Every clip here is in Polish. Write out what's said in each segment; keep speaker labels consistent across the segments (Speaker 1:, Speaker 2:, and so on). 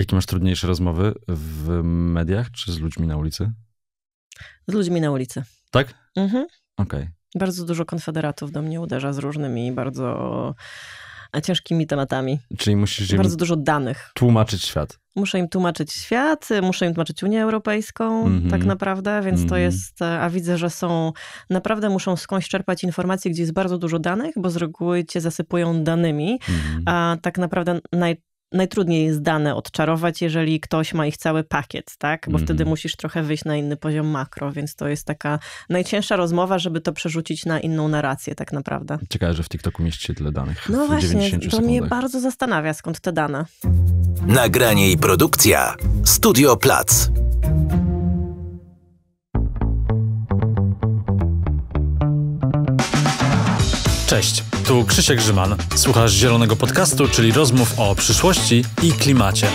Speaker 1: Jakie masz trudniejsze rozmowy w mediach czy z ludźmi na ulicy?
Speaker 2: Z ludźmi na ulicy. Tak? Mhm. Okej. Okay. Bardzo dużo konfederatów do mnie uderza z różnymi bardzo ciężkimi tematami. Czyli musisz im bardzo dużo danych.
Speaker 1: Tłumaczyć świat.
Speaker 2: Muszę im tłumaczyć świat, muszę im tłumaczyć Unię Europejską, mm -hmm. tak naprawdę, więc mm -hmm. to mhm. jest, a widzę, że są, naprawdę muszą skądś czerpać informacje, gdzie jest bardzo dużo danych, bo z reguły cię zasypują danymi, mm -hmm. a tak naprawdę naj, najtrudniej jest dane odczarować, jeżeli ktoś ma ich cały pakiet, tak? Bo mm -hmm. wtedy mhm. musisz trochę wyjść na inny poziom makro, więc to jest taka najcięższa rozmowa, żeby to przerzucić na inną narrację tak naprawdę.
Speaker 1: Ciekawe, że w TikToku mieści się tyle danych. No właśnie, to mnie
Speaker 2: bardzo zastanawia, skąd te dane.
Speaker 1: Nagranie i produkcja Studio Plac. Cześć, tu Krzysiek Grzyman. Słuchasz Zielonego Podcastu, czyli rozmów o przyszłości i klimacie.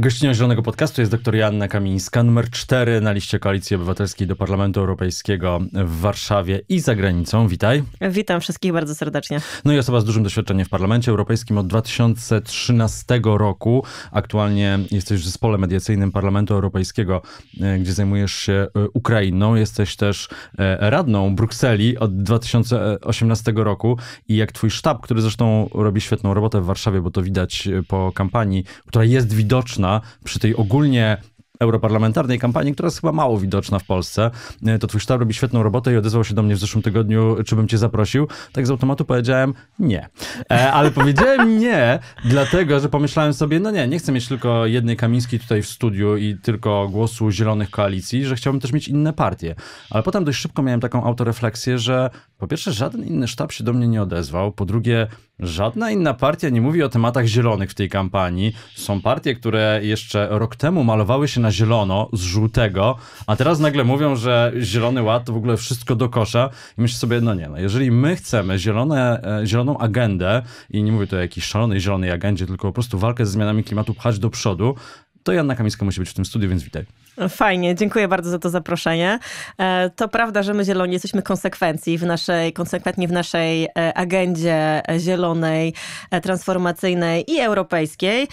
Speaker 1: Gościnią Zielonego Podcastu jest dr Joanna Kamińska, numer 4 na liście Koalicji Obywatelskiej do Parlamentu Europejskiego w Warszawie i za granicą. Witaj.
Speaker 2: Witam wszystkich bardzo serdecznie.
Speaker 1: No i osoba z dużym doświadczeniem w Parlamencie Europejskim od 2013 roku. Aktualnie jesteś w zespole mediacyjnym Parlamentu Europejskiego, e, gdzie zajmujesz się e, Ukrainą. Jesteś też e, radną Brukseli od 2018 roku i jak twój sztab, który zresztą robi świetną robotę w Warszawie, bo to widać po kampanii, która jest widoczna przy tej ogólnie europarlamentarnej kampanii, która jest chyba mało widoczna w Polsce. E, to twój sztab robi świetną robotę i odezwał się do mnie w zeszłym tygodniu, czy bym cię zaprosił. Tak z automatu powiedziałem nie. E, ale powiedziałem nie, dlatego, że pomyślałem sobie, no nie, nie chcę mieć tylko jednej Kamińskiej tutaj w studiu i tylko głosu zielonych koalicji, że chciałbym też mieć inne partie. Ale potem dość szybko miałem taką autorefleksję, że po pierwsze, żaden inny sztab się do mnie nie odezwał. Po drugie, żadna inna partia nie mówi o tematach zielonych w tej kampanii. Są partie, które jeszcze rok temu malowały się na zielono z żółtego, a teraz nagle mówią, że zielony ład to w ogóle wszystko do kosza. I myślę sobie, no nie, no jeżeli my chcemy zielone, e, zieloną agendę, i nie mówię tu o jakiejś szalonej zielonej agendzie, tylko po prostu walkę ze zmianami klimatu pchać do przodu, to Janna Kamińska musi być w tym studiu, więc witaj.
Speaker 2: Fajnie, dziękuję bardzo za to zaproszenie. E, to prawda, że my zieloni jesteśmy konsekwencji w naszej, konsekwentni w naszej e, agendzie zielonej, e, transformacyjnej i europejskiej,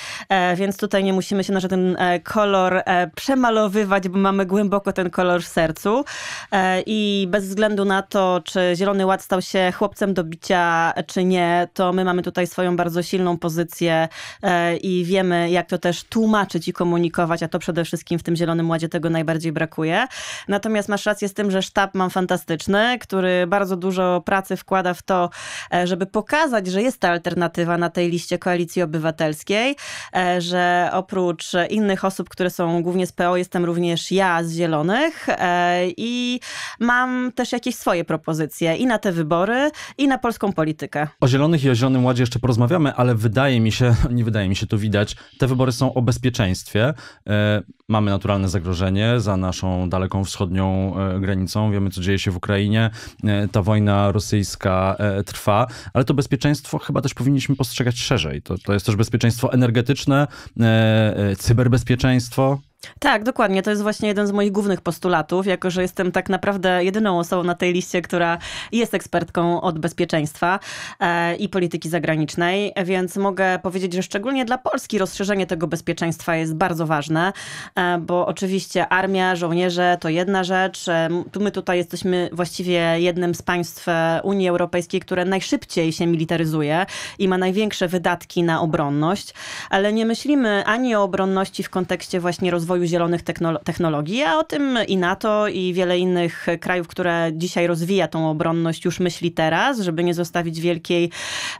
Speaker 2: więc tutaj nie musimy się na żaden kolor przemalowywać, bo mamy głęboko ten kolor w sercu i bez względu na to, czy Zielony Ład stał się chłopcem do bicia, czy nie, to my mamy tutaj swoją bardzo silną pozycję i wiemy, jak to też tłumaczyć i komunikować, a to przede wszystkim w tym Zielonym Ładzie gdzie tego najbardziej brakuje. Natomiast masz rację z tym, że sztab mam fantastyczny, który bardzo dużo pracy wkłada w to, e, żeby pokazać, że jest ta alternatywa na tej liście Koalicji Obywatelskiej, e, że oprócz innych osób, które są głównie z PO, jestem również ja z Zielonych e, i mam też jakieś swoje propozycje i na te wybory, i na polską politykę.
Speaker 1: O Zielonych i o Zielonym Ładzie jeszcze porozmawiamy, ale wydaje mi się, nie wydaje mi się, to widać, te wybory są o bezpieczeństwie mamy naturalne zagrożenie za naszą daleką wschodnią e, granicą. Wiemy, co dzieje się w Ukrainie. E, ta wojna rosyjska e, trwa, ale to bezpieczeństwo chyba też powinniśmy postrzegać szerzej. To, to jest też bezpieczeństwo energetyczne, cyberbezpieczeństwo.
Speaker 2: Tak, dokładnie. To jest właśnie jeden z moich głównych postulatów, jako że jestem tak naprawdę jedyną osobą na tej liście, która jest ekspertką od bezpieczeństwa e, i polityki zagranicznej, więc mogę powiedzieć, że szczególnie dla Polski rozszerzenie tego bezpieczeństwa jest bardzo ważne, e, bo oczywiście armia, żołnierze to jedna rzecz. E, tu my tutaj jesteśmy właściwie jednym z państw Unii Europejskiej, które najszybciej się militaryzuje i ma największe wydatki na obronność, ale nie myślimy ani o obronności w kontekście właśnie rozwoju rozwoju zielonych technologii, a o tym i NATO i wiele innych krajów, które dzisiaj rozwija tą obronność, już myśli teraz, żeby nie zostawić wielkiej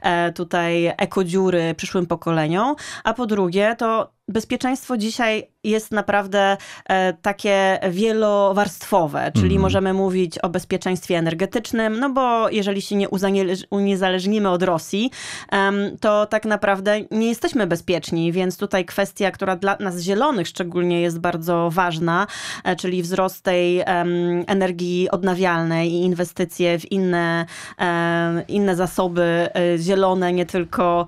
Speaker 2: e, tutaj ekodziury przyszłym pokoleniom. A po drugie, to bezpieczeństwo dzisiaj jest naprawdę e, takie wielowarstwowe, czyli mm. możemy mówić o bezpieczeństwie energetycznym, no bo jeżeli się nie uniezależnimy od Rosji, to tak naprawdę nie jesteśmy bezpieczni, więc tutaj kwestia, która dla nas zielonych szczególnie jest bardzo ważna, e, czyli wzrost tej energii odnawialnej i inwestycje w inne, inne zasoby e, zielone, nie tylko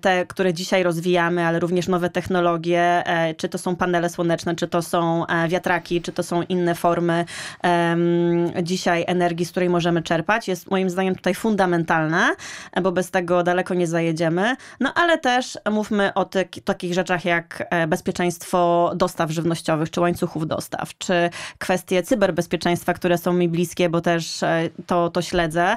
Speaker 2: te, które dzisiaj rozwijamy, ale również nowe technologie, technologie, e, czy to są panele słoneczne, czy to są e, wiatraki, czy to są inne formy dzisiaj energii, z której możemy czerpać, jest moim zdaniem tutaj fundamentalna, e, bo bez tego daleko nie zajedziemy. No ale też mówmy o takich rzeczach jak bezpieczeństwo dostaw żywnościowych, czy łańcuchów dostaw, czy kwestie cyberbezpieczeństwa, które są mi bliskie, bo też to, to śledzę.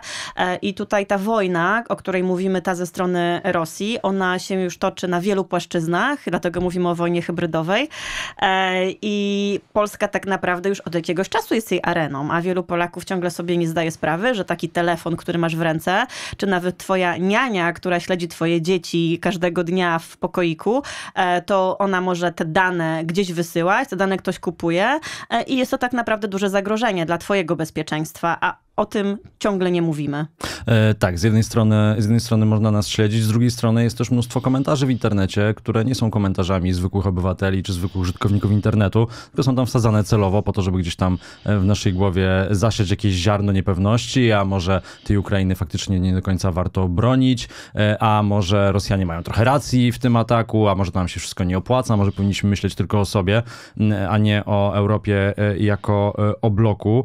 Speaker 2: I tutaj ta wojna, o której mówimy, ta ze strony Rosji, ona się już toczy na wielu płaszczyznach, dlatego mówimy o wojnie hybrydowej. E, I Polska tak naprawdę już od jakiegoś czasu jest jej areną, a wielu Polaków ciągle sobie nie zdaje sprawy, że taki telefon, który masz w ręce, czy nawet twoja niania, która śledzi twoje dzieci każdego dnia w pokoiku, e, to ona może te dane gdzieś wysyłać, te dane ktoś kupuje e, i jest to tak naprawdę duże zagrożenie dla twojego bezpieczeństwa, a o tym ciągle nie mówimy.
Speaker 1: E, tak, z jednej, strony, z jednej strony można nas śledzić, z drugiej strony jest też mnóstwo komentarzy w internecie, które nie są komentarzami zwykłych obywateli czy zwykłych użytkowników internetu, tylko są tam wsadzane celowo po to, żeby gdzieś tam e, w naszej głowie zasiać jakieś ziarno niepewności, a może tej Ukrainy faktycznie nie do końca warto bronić, e, a może Rosjanie mają trochę racji w tym ataku, a może nam się wszystko nie opłaca, może powinniśmy myśleć tylko o sobie, mm, a nie o Europie e, jako o bloku.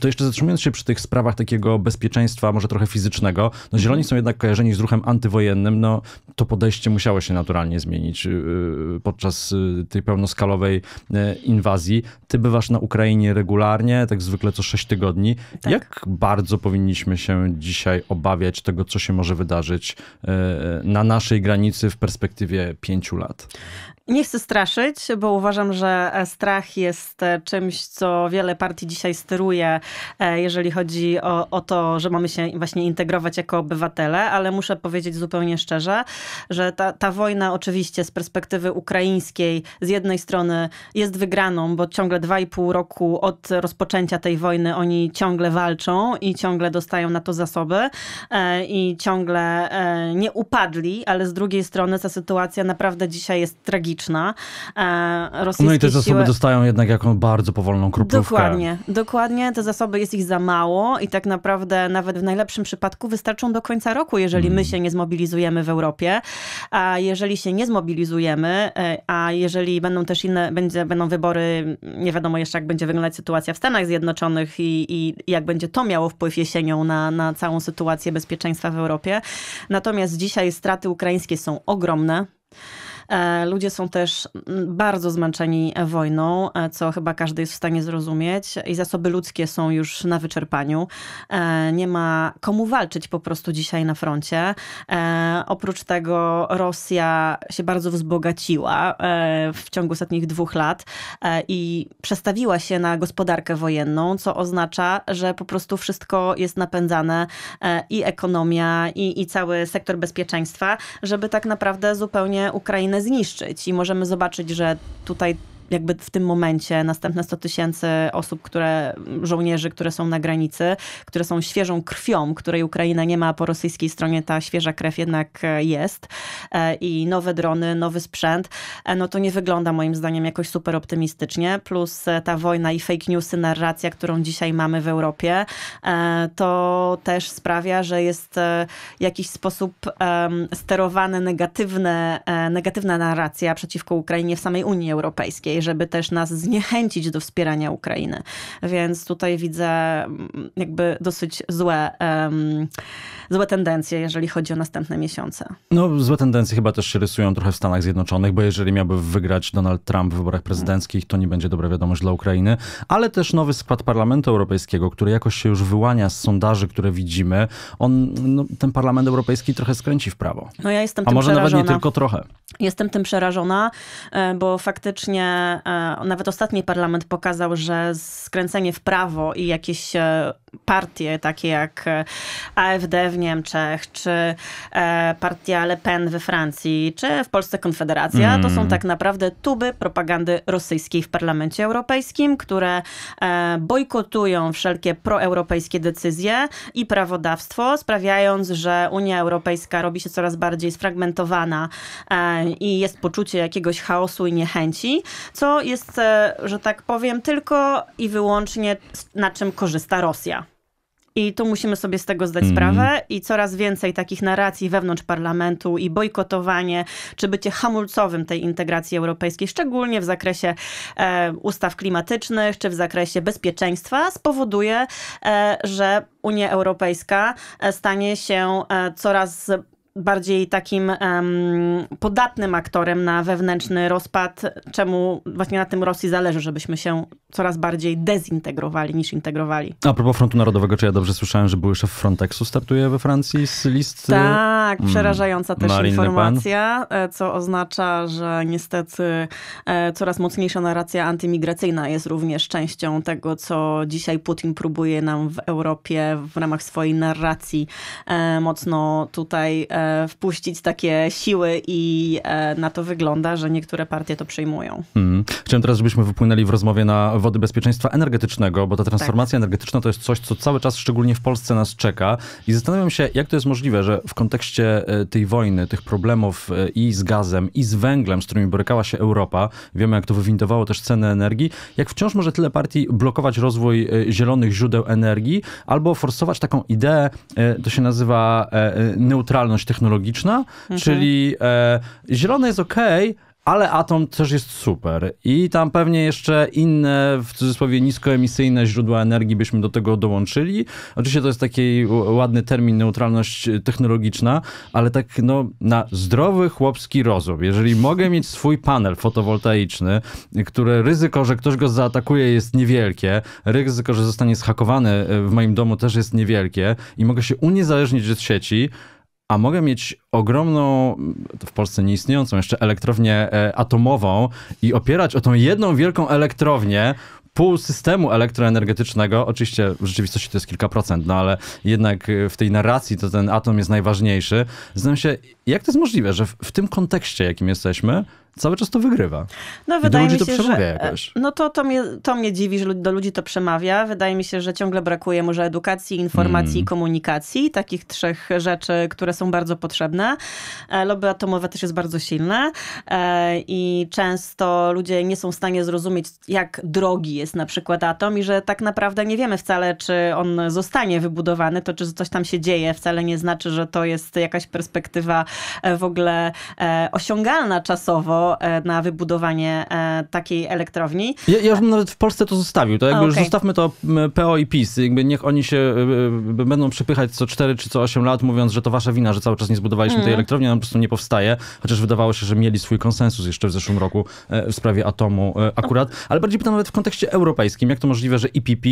Speaker 1: To jeszcze zatrzymując się przy tych sprawach takiego bezpieczeństwa, może trochę fizycznego. No zieloni są jednak kojarzeni z ruchem antywojennym, no to podejście musiało się naturalnie zmienić y, y, podczas y, tej pełnoskalowej inwazji. Ty bywasz na Ukrainie regularnie, tak zwykle co 6 tygodni. Tak. Jak bardzo powinniśmy się dzisiaj obawiać tego, co się może wydarzyć na naszej granicy w perspektywie 5 lat?
Speaker 2: Nie chcę straszyć, bo uważam, że e, strach jest e, czymś, co wiele partii dzisiaj steruje, e, jeżeli chodzi o, o, to, że mamy się właśnie integrować jako obywatele, ale muszę powiedzieć zupełnie szczerze, że ta, ta wojna oczywiście z perspektywy ukraińskiej z jednej strony jest wygraną, bo ciągle 2,5 roku od rozpoczęcia tej wojny oni ciągle walczą i ciągle dostają na to zasoby i ciągle nie upadli, ale z drugiej strony ta sytuacja naprawdę dzisiaj jest tragiczna ekonomiczna. E, rosyjskie no i te siły... zasoby dostają
Speaker 1: jednak jaką bardzo powolną kruplówkę. Dokładnie,
Speaker 2: dokładnie. Te zasoby jest ich za mało i tak naprawdę nawet w najlepszym przypadku wystarczą do końca roku, jeżeli hmm. my mm. się nie zmobilizujemy w Europie. A jeżeli się nie zmobilizujemy, e, a jeżeli będą też inne, będzie, będą wybory, nie wiadomo jeszcze jak będzie wyglądać sytuacja w Stanach Zjednoczonych i, i jak będzie to miało wpływ jesienią na, na całą sytuację bezpieczeństwa w Europie. Natomiast dzisiaj straty ukraińskie są ogromne. E, ludzie są też mm, bardzo zmęczeni wojną, e, co chyba każdy jest w stanie zrozumieć, i zasoby ludzkie są już na wyczerpaniu. E, nie ma komu walczyć po prostu dzisiaj na froncie. Oprócz tego Rosja się bardzo wzbogaciła w ciągu ostatnich dwóch lat i przestawiła się na gospodarkę wojenną, co oznacza, że po prostu wszystko jest napędzane i ekonomia, i, i cały sektor bezpieczeństwa, żeby tak naprawdę zupełnie Ukrainę zniszczyć i możemy zobaczyć, że tutaj jakby w tym momencie następne 100 tysięcy osób, które, mm, żołnierzy, które są na granicy, które są świeżą krwią, której Ukraina nie ma po rosyjskiej stronie, ta świeża krew jednak e, jest e, i nowe drony, nowy sprzęt, e, no to nie wygląda moim zdaniem jakoś super optymistycznie, plus ta wojna i fake newsy, narracja, którą dzisiaj mamy w Europie, to też sprawia, że jest jakiś sposób sterowane negatywne, negatywna narracja przeciwko Ukrainie w samej Unii Europejskiej, żeby też nas zniechęcić do wspierania Ukrainy. Więc tutaj widzę mm, jakby dosyć złe, um, złe tendencje, jeżeli chodzi o następne miesiące.
Speaker 1: No, złe tendencje chyba też się rysują trochę w Stanach Zjednoczonych, bo jeżeli miałby wygrać Donald Trump w wyborach prezydenckich, to nie będzie dobra wiadomość dla Ukrainy, ale też nowy skład Parlamentu Europejskiego, który jakoś się już wyłania z sondaży, które widzimy. On, no, ten Parlament Europejski trochę skręci w prawo.
Speaker 2: No ja jestem A może przerażona. nawet nie tylko trochę. Jestem tym przerażona, e, bo faktycznie E, nawet ostatni parlament pokazał, że skręcenie w prawo i jakieś e, partie takie jak e, AfD w Niemczech, czy e, partia Le Pen we Francji, czy w Polsce Konfederacja, mm. to są mm. tak naprawdę tuby propagandy rosyjskiej w Parlamencie Europejskim, które e, bojkotują wszelkie proeuropejskie decyzje i prawodawstwo, sprawiając, że Unia Europejska robi się coraz bardziej sfragmentowana i jest poczucie jakiegoś chaosu i niechęci, co jest, że tak powiem, tylko i wyłącznie na czym korzysta Rosja. I tu musimy sobie z tego zdać mm. sprawę i coraz więcej takich narracji wewnątrz parlamentu i bojkotowanie, czy bycie hamulcowym tej integracji europejskiej, szczególnie w zakresie e, ustaw klimatycznych, czy w zakresie bezpieczeństwa, spowoduje, e, że Unia Europejska e, stanie się e, coraz bardziej takim um, podatnym aktorem na wewnętrzny rozpad, czemu właśnie na tym Rosji zależy, żebyśmy się coraz bardziej dezintegrowali niż integrowali.
Speaker 1: A propos Frontu Narodowego, czy ja dobrze słyszałem, że były szef Frontexu startuje we Francji z listy. Tak, mm, przerażająca mm, też Marine informacja,
Speaker 2: e, co oznacza, że niestety e, coraz mocniejsza narracja antymigracyjna jest również częścią tego, co dzisiaj Putin próbuje nam w Europie w ramach swojej narracji e, mocno tutaj E, wpuścić takie siły i e, na to wygląda, że niektóre partie to przyjmują.
Speaker 1: Hmm. Chciałem teraz, żebyśmy wypłynęli w rozmowie na wody bezpieczeństwa energetycznego, bo ta transformacja tak. energetyczna to jest coś, co cały czas, szczególnie w Polsce, nas czeka. I zastanawiam się, jak to jest możliwe, że w kontekście e, tej wojny, tych problemów i z gazem, i z węglem, z którymi borykała się Europa, wiemy, jak to wywindowało też ceny energii, jak wciąż może tyle partii blokować rozwój zielonych źródeł energii, albo forsować taką ideę, to się nazywa neutralność technologiczna, mhm. czyli e, zielone jest ok, ale atom też jest super. I tam pewnie jeszcze inne, w cudzysłowie, niskoemisyjne źródła energii byśmy do tego dołączyli. Oczywiście to jest taki ładny termin, neutralność e, technologiczna, ale tak no, na zdrowy chłopski rozum. Jeżeli mogę mieć swój panel fotowoltaiczny, które ryzyko, że ktoś go zaatakuje jest niewielkie, ryzyko, że zostanie zhakowany e, w moim domu też jest niewielkie i mogę się uniezależnić od sieci, a mogę mieć ogromną, w Polsce nieistniejącą jeszcze elektrownię e, atomową i opierać o tą jedną wielką elektrownię pół systemu elektroenergetycznego, oczywiście w rzeczywistości to jest kilka procent, no ale jednak e, w tej narracji to ten atom jest najważniejszy. Znam się, jak to jest możliwe, że w, w tym kontekście, jakim jesteśmy, cały czas to wygrywa. No, I wydaje do ludzi mi się, to przemawia że, e, jakoś.
Speaker 2: No to, to, mnie, to mnie dziwi, że do ludzi to przemawia. Wydaje mi się, że ciągle brakuje może edukacji, informacji i hmm. komunikacji, takich trzech rzeczy, które są bardzo potrzebne. E, lobby atomowe też jest bardzo silne e, i często ludzie nie są w stanie zrozumieć, jak drogi jest na przykład atom i że tak naprawdę nie wiemy wcale, czy on zostanie wybudowany, to czy coś tam się dzieje, wcale nie znaczy, że to jest jakaś perspektywa w ogóle osiągalna czasowo, E, na wybudowanie e, takiej elektrowni. Ja, ja już bym
Speaker 1: nawet w Polsce to zostawił. To jakby okay. już zostawmy to PO i PiS. Jakby niech oni się e, będą przypychać co 4 czy co 8 lat, mówiąc, że to wasza wina, że cały czas nie zbudowaliśmy mm. tej mhm. elektrowni, ona po prostu nie powstaje. Chociaż wydawało się, że mieli swój konsensus jeszcze w zeszłym roku w sprawie atomu akurat. Ale bardziej pytam nawet w kontekście europejskim. Jak to możliwe, że IPP,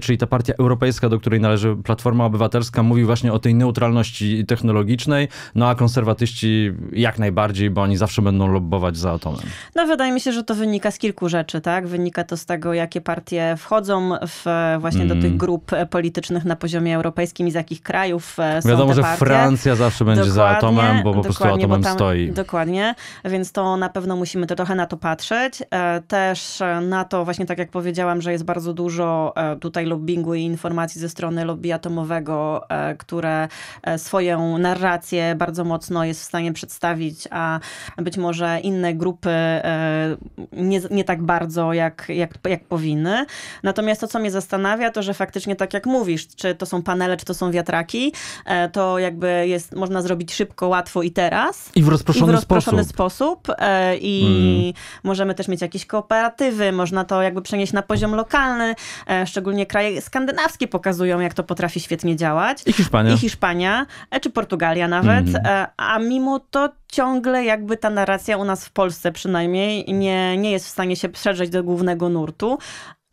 Speaker 1: czyli ta partia europejska, do której należy Platforma Obywatelska, mówi właśnie o tej neutralności technologicznej, no a konserwatyści jak najbardziej, bo oni zawsze będą lobbować za atomem?
Speaker 2: No wydaje mi się, że to wynika z kilku rzeczy, tak? Wynika to z tego, jakie partie wchodzą w, e, właśnie mm. do tych mhm. grup e, politycznych na poziomie europejskim i z jakich krajów e, są Wiadomo, że partie. Francja zawsze będzie dokładnie, za atomem, bo po prostu atomem tam, stoi. Dokładnie, więc to na pewno musimy to trochę na to patrzeć. Też na to właśnie tak jak powiedziałam, że jest bardzo dużo tutaj lobbingu i informacji ze strony lobby atomowego, które swoją narrację bardzo mocno jest w stanie przedstawić, a być może inne inne grupy e, nie, nie tak bardzo, jak, jak, jak powinny. Natomiast to, co mnie zastanawia, to, że faktycznie tak jak mówisz, czy to są panele, czy to są wiatraki, e, to jakby jest, można zrobić szybko, łatwo i teraz. I w rozproszony, I w rozproszony sposób. sposób. E, I mm. możemy też mieć jakieś kooperatywy, można to jakby przenieść na poziom lokalny. Szczególnie kraje skandynawskie pokazują, jak to potrafi świetnie działać. I Hiszpania. I Hiszpania, czy Portugalia nawet. Mm. A mimo to ciągle jakby ta narracja u nas w w Polsce przynajmniej, nie, nie jest w stanie się przedrzeć do głównego nurtu,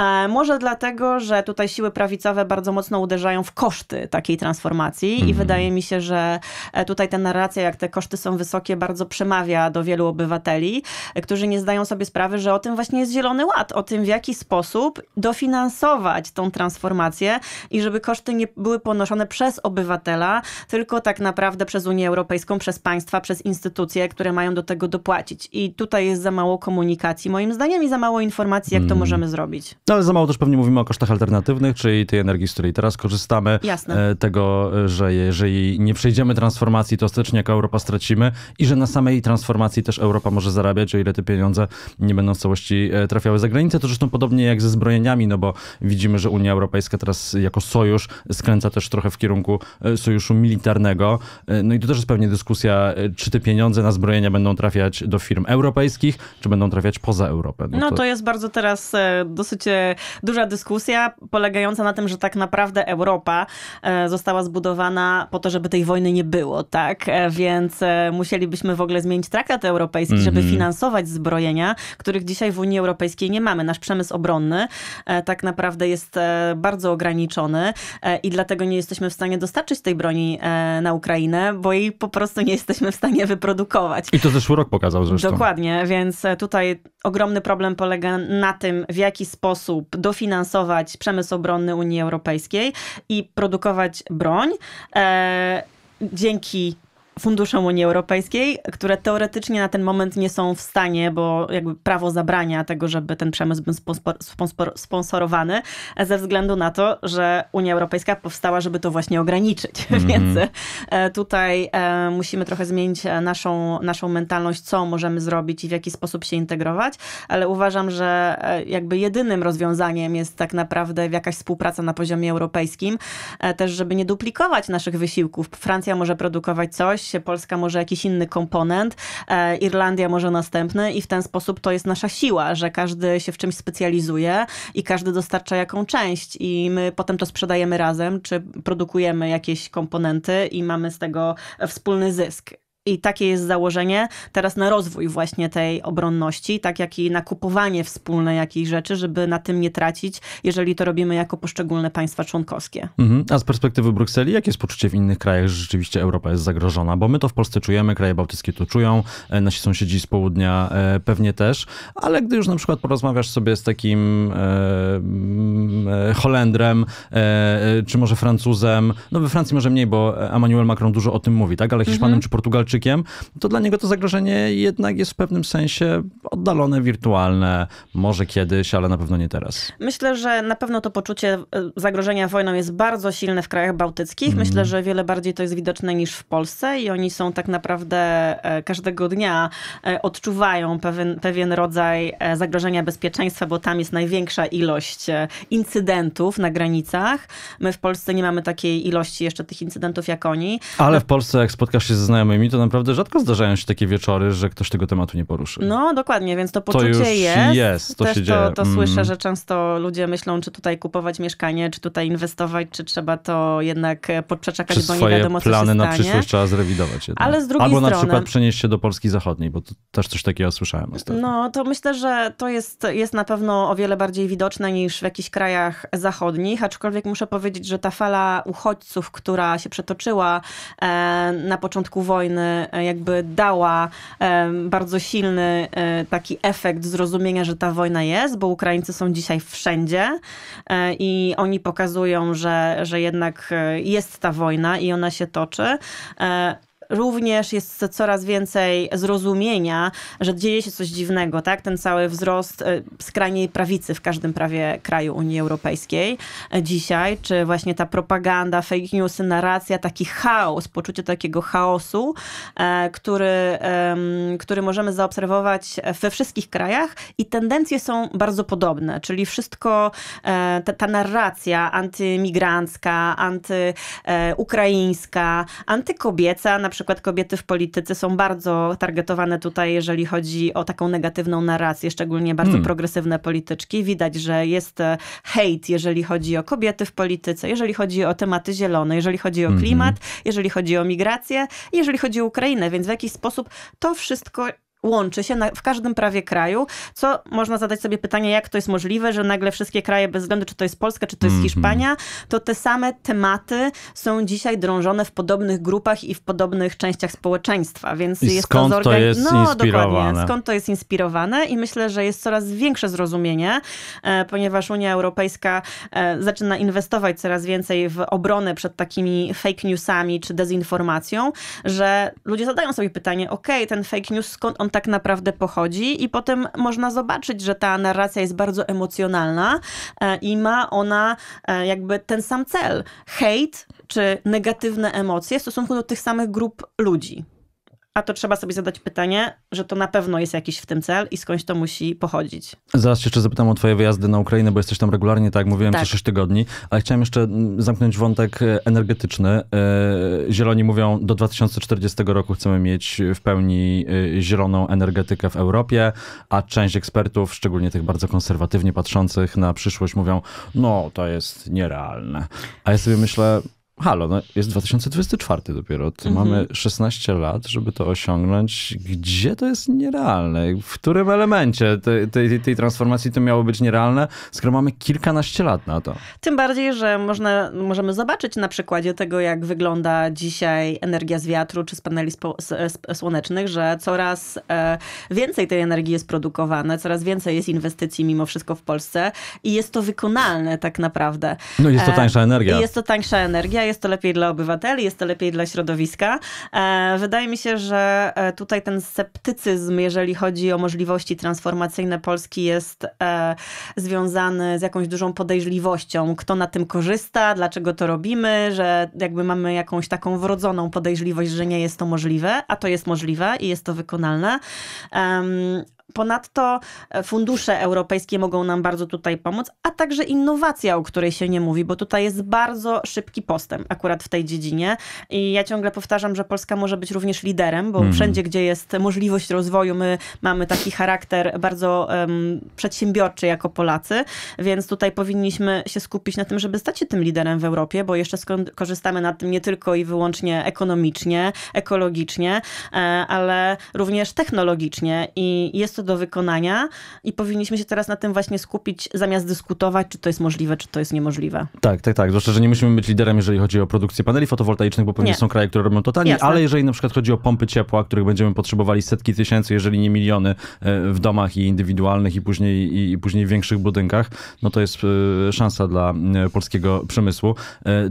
Speaker 2: E, może dlatego, że tutaj siły prawicowe bardzo mocno uderzają w koszty takiej transformacji i mhm. wydaje mi się, że e, tutaj ta narracja, jak te koszty są wysokie, bardzo przemawia do wielu obywateli, e, którzy nie zdają sobie sprawy, że o tym właśnie jest Zielony Ład, o tym w jaki sposób dofinansować tą transformację i żeby koszty nie były ponoszone przez obywatela, tylko tak naprawdę przez Unię Europejską, przez państwa, przez instytucje, które mają do tego dopłacić. I tutaj jest za mało komunikacji, moim zdaniem, i za mało informacji, jak to mm. możemy zrobić.
Speaker 1: No ale za mało też pewnie mówimy o kosztach alternatywnych, czyli tej energii, z której teraz korzystamy. Jasne. E, tego, e, że jeżeli nie przejdziemy transformacji, to ostatecznie jako Europa stracimy i że na samej transformacji też Europa może zarabiać, o ile te pieniądze nie będą w całości e, trafiały za granicę. To zresztą podobnie jak ze zbrojeniami, no bo widzimy, że Unia Europejska teraz jako sojusz skręca też trochę w kierunku sojuszu militarnego. No i to też jest pewnie dyskusja, czy te pieniądze na zbrojenia będą trafiać do firm europejskich, czy będą trafiać poza Europę. No, no to... to
Speaker 2: jest bardzo teraz dosyć duża dyskusja polegająca na tym, że tak naprawdę Europa e, została zbudowana po to, żeby tej wojny nie było, tak? E, więc e, musielibyśmy w ogóle zmienić traktat europejski, mm -hmm. żeby mhm. finansować zbrojenia, których dzisiaj w Unii Europejskiej nie mamy. Nasz przemysł obronny tak naprawdę jest bardzo ograniczony i dlatego nie jesteśmy w stanie dostarczyć tej broni na Ukrainę, bo jej po prostu nie jesteśmy w stanie wyprodukować.
Speaker 1: I to zeszły rok pokazał zresztą.
Speaker 2: Dokładnie, więc tutaj ogromny problem polega na tym, w jaki sposób sposób dofinansować przemysł obronny Unii Europejskiej i produkować broń. E, dzięki funduszom Unii Europejskiej, które teoretycznie na ten moment nie są w stanie, bo jakby prawo zabrania tego, żeby ten przemysł był sponsor, sponsor, sponsorowany, ze względu na to, że Unia Europejska powstała, żeby to właśnie ograniczyć. Mm -hmm. Więc e, tutaj e, musimy trochę zmienić e, naszą, naszą mentalność, co możemy zrobić i w jaki sposób się integrować, ale uważam, że jakby jedynym rozwiązaniem jest tak naprawdę jakaś współpraca na poziomie europejskim, też żeby nie duplikować naszych wysiłków. Francja może produkować coś, Polska może jakiś inny komponent, e, Irlandia może następny i w ten sposób to jest nasza siła, że każdy się w czymś specjalizuje i każdy dostarcza jaką część i my potem to sprzedajemy razem, czy produkujemy jakieś komponenty i mamy z tego wspólny zysk. I takie jest założenie teraz na rozwój właśnie tej obronności, tak jak i na kupowanie wspólnej jakiejś rzeczy, żeby na tym nie tracić, jeżeli to robimy jako poszczególne państwa członkowskie.
Speaker 1: Mhm. A z perspektywy Brukseli, jakie jest poczucie w innych krajach, że rzeczywiście Europa jest zagrożona? Bo my to w Polsce czujemy, kraje bałtyckie to czują, e, nasi sąsiedzi z południa e, pewnie też, ale gdy już na przykład porozmawiasz sobie z takim e, mm, e Holendrem, e, czy może Francuzem, no we Francji może mniej, bo Emmanuel Macron dużo o tym mówi, tak? Ale Hiszpanem mhm. czy Portugalczykiem to dla niego to zagrożenie jednak jest w pewnym sensie oddalone, wirtualne, może kiedyś, ale na pewno nie
Speaker 2: teraz. Myślę, że na pewno to poczucie e, zagrożenia wojną jest bardzo silne w krajach bałtyckich. Mm. Myślę, że wiele bardziej to jest widoczne niż w Polsce i oni są tak naprawdę e, każdego dnia e, odczuwają pewien, pewien rodzaj zagrożenia bezpieczeństwa, bo tam jest największa ilość incydentów na granicach. My w Polsce nie mamy takiej ilości jeszcze tych incydentów jak oni. Ale w
Speaker 1: Polsce, jak spotkasz się ze znajomymi, to naprawdę rzadko zdarzają się takie wieczory, że ktoś tego tematu nie poruszy. No, dokładnie, więc to poczucie to już jest. jest to Też się to, dzieje. to mm. słyszę, że
Speaker 2: często ludzie myślą, czy tutaj kupować mieszkanie, czy tutaj inwestować, czy trzeba to jednak e, podprzeczekać czy bo swoje nie wiadomo, co plany na przyszłość trzeba zrewidować.
Speaker 1: Jednak. Ale z drugiej Albo strony... na przykład przenieść się do Polski Zachodniej, bo to też coś takiego słyszałem ostatnio.
Speaker 2: No, to myślę, że to jest, jest na pewno o wiele bardziej widoczne niż w jakichś krajach zachodnich, aczkolwiek muszę powiedzieć, że ta fala uchodźców, która się przetoczyła e, na początku wojny E, jakby dała e, bardzo silny e, taki efekt zrozumienia, że ta wojna jest, bo Ukraińcy są dzisiaj wszędzie i oni pokazują, że, że jednak jest ta wojna i ona się toczy również jest coraz więcej zrozumienia, że dzieje się coś dziwnego, tak? Ten cały wzrost e, skrajnej prawicy w każdym prawie kraju Unii Europejskiej e, dzisiaj, czy właśnie ta propaganda, fake newsy, narracja, taki chaos, poczucie takiego chaosu, e, który, który możemy zaobserwować we wszystkich krajach i tendencje są bardzo podobne, czyli wszystko, ta, ta narracja antymigrancka, antyukraińska, antykobieca, na przykład przykład kobiety w polityce są bardzo targetowane tutaj, jeżeli chodzi o taką negatywną narrację, szczególnie bardzo hmm. progresywne polityczki. Widać, że jest e, hejt, jeżeli chodzi o kobiety w polityce, jeżeli chodzi o tematy zielone, jeżeli chodzi o mhm. klimat, hmm. jeżeli chodzi o migrację, jeżeli chodzi o Ukrainę, więc w jakiś sposób to wszystko łączy się na, w każdym prawie kraju, co można zadać sobie pytanie, jak to jest możliwe, że nagle wszystkie kraje, bez względu czy to jest Polska, czy to jest mm -hmm. Hiszpania, to te same tematy są dzisiaj drążone w podobnych grupach i w podobnych częściach społeczeństwa, więc I jest skąd to, zorgan... to jest no, dokładnie, skąd to jest inspirowane i myślę, że jest coraz większe zrozumienie, e, ponieważ Unia Europejska e, zaczyna inwestować coraz więcej w obronę przed takimi fake newsami czy dezinformacją, że ludzie zadają sobie pytanie, ok, ten fake news, skąd on tak naprawdę pochodzi, i potem można zobaczyć, że ta narracja jest bardzo emocjonalna e, i ma ona e, jakby ten sam cel hejt czy negatywne emocje w stosunku do tych samych grup ludzi a to trzeba sobie zadać pytanie, że to na pewno jest jakiś w tym cel i skądś to musi pochodzić.
Speaker 1: Zaraz jeszcze zapytam o twoje wyjazdy na Ukrainę, bo jesteś tam regularnie, tak jak mówiłem, tak. przez 6 tygodni, ale chciałem jeszcze mm, zamknąć wątek e, energetyczny. E, Zieloni mówią, do 2040 roku chcemy mieć w pełni e, zieloną energetykę w Europie, a część ekspertów, szczególnie tych bardzo konserwatywnie patrzących na przyszłość, mówią, no to jest nierealne. A ja sobie myślę, halo, no jest 2024 dopiero, to mhm. mamy 16 lat, żeby to osiągnąć. Gdzie to
Speaker 2: jest nierealne?
Speaker 1: W którym elemencie tej, tej, tej transformacji to miało być nierealne, skoro mamy kilkanaście lat na to?
Speaker 2: Tym bardziej, że można, możemy zobaczyć na przykładzie tego, jak wygląda dzisiaj energia z wiatru czy z paneli spo, słonecznych, że coraz e, więcej tej energii jest produkowane, coraz więcej jest inwestycji mimo wszystko w Polsce i jest to wykonalne tak naprawdę. No jest to e, tańsza energia. E, jest to tańsza energia, jest to lepiej dla obywateli, jest to lepiej dla środowiska. E, wydaje mi się, że e, tutaj ten sceptycyzm, jeżeli chodzi o możliwości transformacyjne Polski, jest e, związany z jakąś dużą podejrzliwością, kto na tym korzysta, dlaczego to robimy, że jakby mamy jakąś taką wrodzoną podejrzliwość, że nie jest to możliwe, a to jest możliwe i jest to wykonalne. Ponadto e, fundusze europejskie mogą nam bardzo tutaj pomóc, a także innowacja, o której się nie mówi, bo tutaj jest bardzo szybki postęp akurat w tej dziedzinie. I ja ciągle powtarzam, że Polska może być również liderem, bo mm. wszędzie, gdzie jest możliwość rozwoju, my mamy taki charakter bardzo um, przedsiębiorczy jako Polacy, więc tutaj powinniśmy się skupić na tym, żeby stać się tym liderem w Europie, bo jeszcze korzystamy na tym nie tylko i wyłącznie ekonomicznie, ekologicznie, e, ale również technologicznie i jest to do wykonania i powinniśmy się teraz na tym właśnie skupić, zamiast dyskutować, czy to jest możliwe, czy to jest niemożliwe.
Speaker 1: Tak, tak, tak. Zwłaszcza, że nie musimy być liderem, jeżeli chodzi o produkcję paneli fotowoltaicznych, bo pewnie nie. są kraje, które robią to taniej, ale jeżeli na przykład chodzi o pompy ciepła, których będziemy potrzebowali setki tysięcy, jeżeli nie miliony e, w domach i indywidualnych i później, i, i później w większych budynkach, no to jest e, szansa dla e, polskiego przemysłu.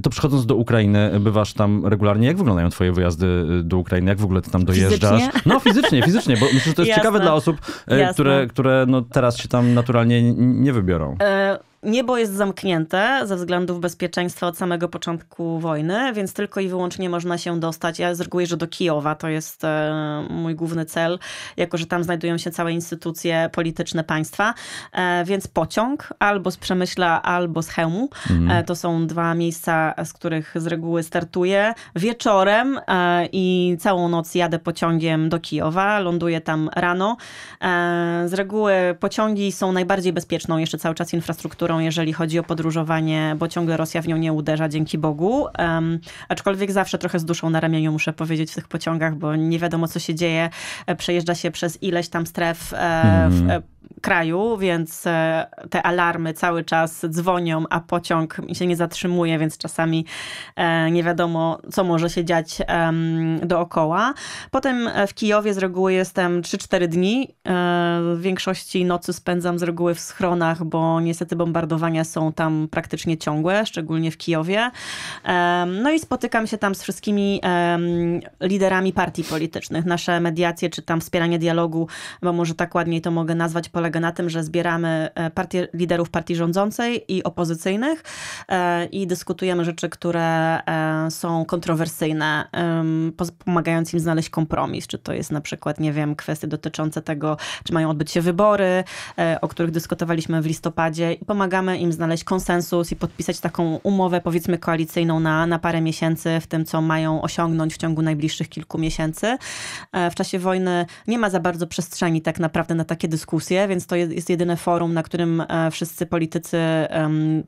Speaker 1: To przychodząc do Ukrainy, bywasz tam regularnie. Jak wyglądają twoje wyjazdy do Ukrainy? Jak w ogóle ty tam dojeżdżasz? Fizycznie? No fizycznie, fizycznie, bo myślę, że to jest Jasne. ciekawe dla osób, Jasne. które, które no teraz się tam naturalnie nie wybiorą.
Speaker 2: E Niebo jest zamknięte ze względów bezpieczeństwa od samego początku wojny, więc tylko i wyłącznie można się dostać. Ja z reguły, że do Kijowa to jest e, mój główny cel, jako że tam znajdują się całe instytucje polityczne państwa, e, więc pociąg albo z Przemyśla, albo z Chełmu. Mhm. E, to są dwa miejsca, z których z reguły startuję. Wieczorem i całą noc jadę pociągiem do Kijowa, ląduję tam rano. Z reguły pociągi są najbardziej bezpieczną jeszcze cały czas infrastrukturą jeżeli chodzi o podróżowanie, bo ciągle Rosja w nią nie uderza, dzięki Bogu. Um, aczkolwiek zawsze trochę z duszą na ramieniu muszę powiedzieć w tych pociągach, bo nie wiadomo, co się dzieje. E, przejeżdża się przez ileś tam stref. E, mhm. e kraju, więc e, te alarmy cały czas dzwonią, a pociąg się nie zatrzymuje, więc czasami nie wiadomo, co może się dziać dookoła. Potem w Kijowie z reguły jestem 3-4 dni. W większości nocy spędzam z reguły w schronach, bo niestety bomba bombardowania są tam praktycznie ciągłe, szczególnie w Kijowie. No i spotykam się tam z wszystkimi liderami partii politycznych. Nasze mediacje, czy tam wspieranie dialogu, bo może tak ładniej to mogę nazwać, polega na tym, że zbieramy e, partie, liderów partii rządzącej i opozycyjnych e, i dyskutujemy rzeczy, które e, są kontrowersyjne, pomagając im znaleźć kompromis. Czy to jest na przykład, nie wiem, kwestie dotyczące tego, czy mają odbyć się wybory, o których dyskutowaliśmy w listopadzie i pomagając pomagamy im znaleźć konsensus i podpisać taką umowę, powiedzmy, koalicyjną na, na parę miesięcy w tym, co mają osiągnąć w ciągu najbliższych kilku miesięcy. E, w czasie wojny nie ma za bardzo przestrzeni tak naprawdę na takie dyskusje, więc to jest jedyne forum, na którym e, wszyscy politycy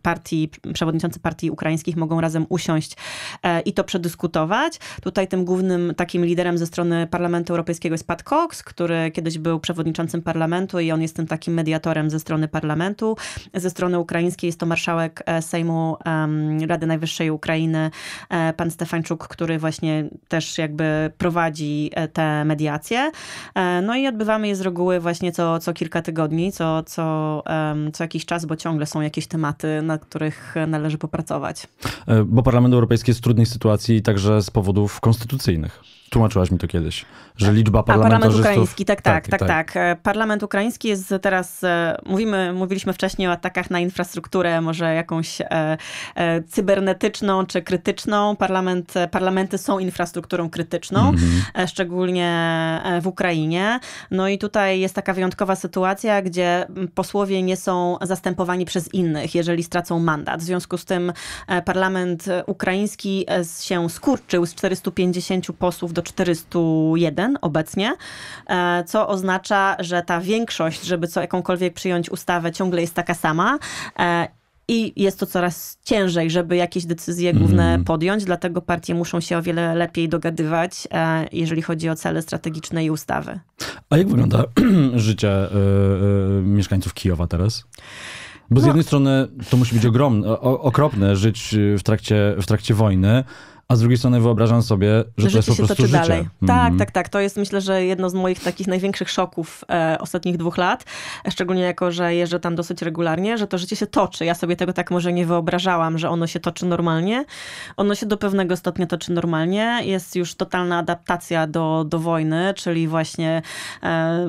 Speaker 2: partii, przewodniczący partii ukraińskich mogą razem usiąść e, i to przedyskutować. Tutaj tym głównym takim liderem ze strony Parlamentu Europejskiego jest Pat Cox, który kiedyś był przewodniczącym parlamentu i on jest tym takim mediatorem ze strony parlamentu. Ze strony strony ukraińskiej jest to marszałek e, Sejmu Rady Najwyższej Ukrainy, e, pan Stefańczuk, który właśnie też jakby prowadzi e, te mediacje. No i odbywamy je z reguły właśnie co, co kilka tygodni, co, co, co jakiś czas, bo ciągle są jakieś tematy, na których należy popracować.
Speaker 1: Bo Parlament Europejski jest w trudnej sytuacji także z powodów konstytucyjnych. Tłumaczyłaś mi to kiedyś, że liczba parlamentarzystów... parlament ukraiński, tak tak, tak, tak, tak,
Speaker 2: tak. E, Parlament ukraiński jest teraz, e, mówimy, mówiliśmy wcześniej o atakach na infrastrukturę, może jakąś e, e, cybernetyczną czy krytyczną. Parlament, e, parlamenty są infrastrukturą krytyczną, mhm. szczególnie w Ukrainie. No i tutaj jest taka wyjątkowa sytuacja, gdzie posłowie nie są zastępowani przez innych, jeżeli stracą mandat. W związku z tym parlament ukraiński się skurczył z 450 posłów do do 401 obecnie, e, co oznacza, że ta większość, żeby co jakąkolwiek przyjąć ustawę, ciągle jest taka sama. E, I jest to coraz ciężej, żeby jakieś decyzje mhm. główne mm. podjąć, dlatego partie muszą się o wiele lepiej dogadywać, e, jeżeli chodzi o cele strategiczne i ustawy.
Speaker 1: A jak wygląda życie mieszkańców Kijowa teraz? Bo z no. jednej strony to musi być ogromne, o, okropne żyć w trakcie, w trakcie wojny, a z drugiej strony wyobrażam sobie, że, to jest po prostu życie. Dalej. Mhm. Tak, tak,
Speaker 2: tak. To jest myślę, że jedno z moich takich największych szoków e, ostatnich dwóch lat. Szczególnie jako, że jeżdżę tam dosyć regularnie, że to życie się toczy. Ja sobie tego tak może nie wyobrażałam, że ono się toczy normalnie. Ono się do pewnego stopnia toczy normalnie. Jest już totalna adaptacja do, do wojny, czyli właśnie e,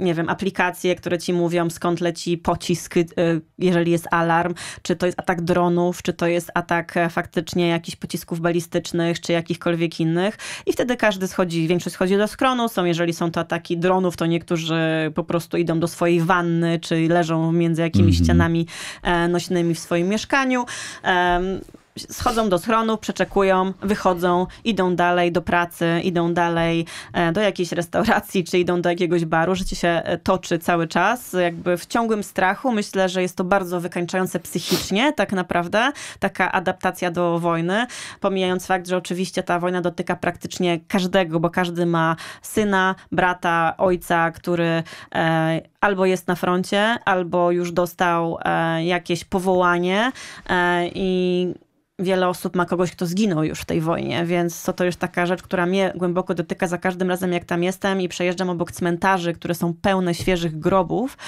Speaker 2: nie wiem, aplikacje, które ci mówią skąd leci pocisk, e, jeżeli jest alarm, czy to jest atak dronów, czy to jest atak e, faktycznie jakichś pocisków balistycznych balistycznych czy jakichkolwiek innych i wtedy każdy schodzi, większość schodzi do skronu, są, jeżeli są to ataki dronów, to niektórzy po prostu idą do swojej wanny, czy leżą między jakimiś mm -hmm. ścianami e, nośnymi w swoim mieszkaniu schodzą do schronu, przeczekują, wychodzą, idą dalej do pracy, idą dalej e, do jakiejś restauracji, czy idą do jakiegoś baru. Życie się e, toczy cały czas, jakby w ciągłym strachu. Myślę, że jest to bardzo wykańczające psychicznie, tak naprawdę, taka adaptacja do wojny. Pomijając fakt, że oczywiście ta wojna dotyka praktycznie każdego, bo każdy ma syna, brata, ojca, który e, albo jest na froncie, albo już dostał e, jakieś powołanie e, i wiele osób ma kogoś, kto zginął już w tej wojnie, więc to, to już taka rzecz, która mnie głęboko dotyka za każdym razem, jak tam jestem i przejeżdżam obok cmentarzy, które są pełne świeżych grobów.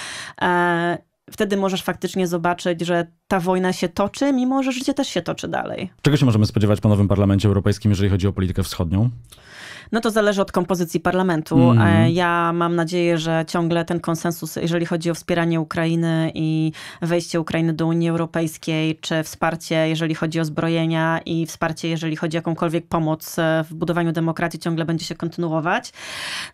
Speaker 2: E, wtedy możesz faktycznie zobaczyć, że ta wojna się toczy, mimo że życie też się toczy dalej.
Speaker 1: Czego się możemy spodziewać po nowym Parlamencie Europejskim, jeżeli chodzi o politykę wschodnią?
Speaker 2: No to zależy od kompozycji parlamentu. Mm. E, ja mam nadzieję, że ciągle ten konsensus, jeżeli chodzi o wspieranie Ukrainy i wejście Ukrainy do Unii Europejskiej, czy wsparcie, jeżeli chodzi o zbrojenia i wsparcie, jeżeli chodzi o jakąkolwiek pomoc e, w budowaniu demokracji, ciągle będzie się kontynuować.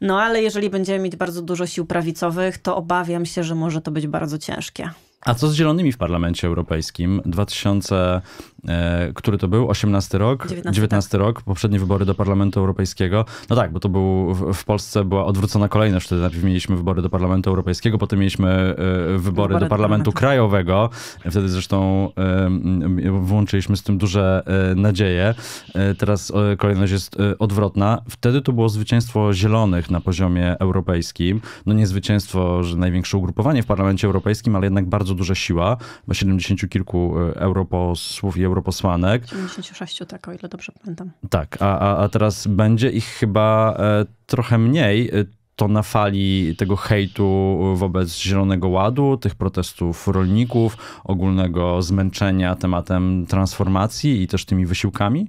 Speaker 2: No ale jeżeli będziemy mieć bardzo dużo sił prawicowych, to obawiam się, że może to być bardzo ciężkie.
Speaker 1: A co z zielonymi w Parlamencie Europejskim? 2000, e, który to był? 18 rok? 19, 19 tak. rok, poprzednie wybory do Parlamentu Europejskiego. No tak, bo to był, w Polsce była odwrócona kolejność, wtedy najpierw mieliśmy wybory do Parlamentu Europejskiego, potem mieliśmy e, wybory, wybory, do Parlamentu, Parlamentu Krajowego. Wtedy zresztą e, włączyliśmy z tym duże e, nadzieje. E, teraz e, kolejność jest odwrotna. Wtedy to było zwycięstwo zielonych na poziomie europejskim. No nie zwycięstwo, że największe ugrupowanie w Parlamencie Europejskim, ale jednak bardzo bardzo duża siła, ma 70 kilku e, europosłów i europosłanek.
Speaker 2: 76, tak, o ile dobrze pamiętam.
Speaker 1: Tak, a, a teraz będzie ich chyba e, trochę mniej e, to na fali tego hejtu wobec Zielonego Ładu, tych protestów rolników, ogólnego zmęczenia tematem transformacji i też tymi wysiłkami?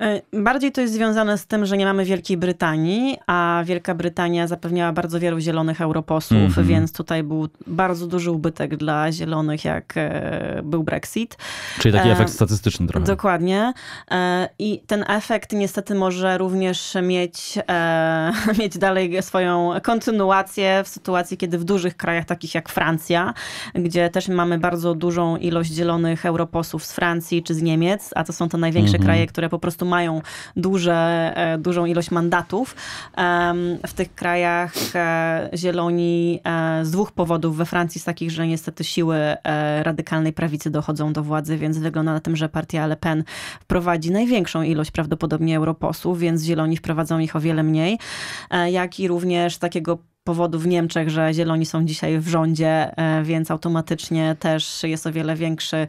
Speaker 2: E, bardziej to jest związane z tym, że nie mamy Wielkiej Brytanii, a Wielka Brytania zapewniała bardzo wielu zielonych europosłów, mm -hmm. więc tutaj był bardzo duży ubytek dla zielonych, jak e, był Brexit. Czyli taki e, efekt statystyczny trochę. Dokładnie. E, I ten efekt niestety może również mieć, e, mieć dalej swoją kontynuację w sytuacji, kiedy w dużych krajach, takich jak Francja, gdzie też mamy bardzo dużą ilość zielonych europosłów z Francji czy z Niemiec, a to są te największe mm -hmm. kraje, które po prostu mają duże, e, dużą ilość mandatów. W tych krajach e, zieloni e, z dwóch powodów, we Francji z takich, że niestety siły radykalnej prawicy dochodzą do władzy, więc wygląda na tym, że partia Le Pen wprowadzi największą ilość prawdopodobnie europosłów, więc zieloni wprowadzą ich o wiele mniej, jak i również takiego powodów w Niemczech, że zieloni są dzisiaj w rządzie, e, więc automatycznie też jest o wiele większy